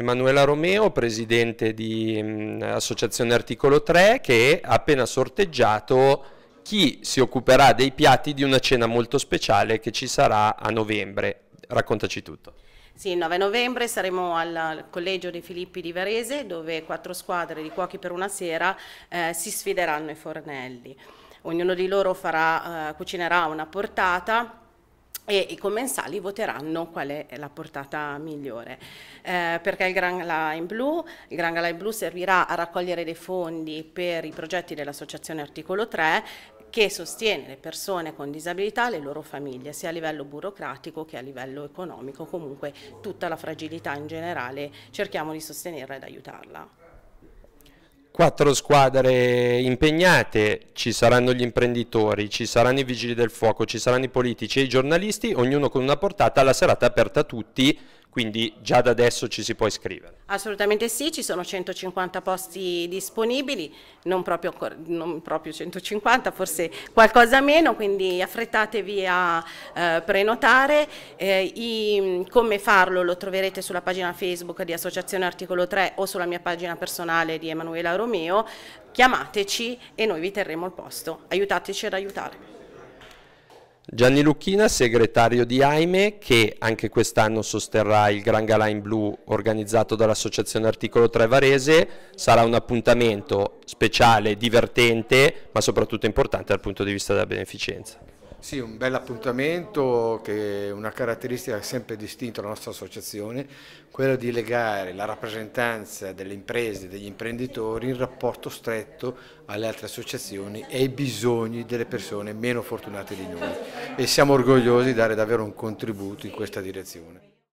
Emanuela Romeo, presidente di mh, mm, Associazione Articolo 3, che ha appena sorteggiato chi si occuperà dei piatti di una cena molto speciale che ci sarà a novembre. Raccontaci tutto. Sì, il 9 novembre saremo al Collegio dei Filippi di Varese dove quattro squadre di cuochi per una sera eh, si sfideranno i fornelli. Ognuno di loro farà, eh, cucinerà una portata e i commensali voteranno qual è la portata migliore. Eh, perché il Grand Line Blu? il Grand Line Blue servirà a raccogliere dei fondi per i progetti dell'Associazione Articolo 3 che sostiene le persone con disabilità e le loro famiglie, sia a livello burocratico che a livello economico, comunque tutta la fragilità in generale cerchiamo di sostenerla ed aiutarla. Quattro squadre impegnate, ci saranno gli imprenditori, ci saranno i vigili del fuoco, ci saranno i politici e i giornalisti, ognuno con una portata, la serata è aperta a tutti quindi già da adesso ci si può iscrivere. Assolutamente sì, ci sono 150 posti disponibili, non proprio, non proprio 150, forse qualcosa meno, quindi affrettatevi a eh, prenotare. Eh, i, come farlo lo troverete sulla pagina Facebook di Associazione Articolo 3 o sulla mia pagina personale di Emanuela Romeo. Chiamateci e noi vi terremo il posto. Aiutateci ad aiutare. Gianni Lucchina, segretario di AIME, che anche quest'anno sosterrà il Gran Galà in Blu organizzato dall'Associazione Articolo 3 Varese, sarà un appuntamento speciale, divertente, ma soprattutto importante dal punto di vista della beneficenza. Sì, un bel appuntamento che è una caratteristica sempre distinto la nostra associazione, quella di legare la rappresentanza delle imprese, e degli imprenditori in rapporto stretto alle altre associazioni e ai bisogni delle persone meno fortunate di noi e siamo orgogliosi di dare davvero un contributo in questa direzione.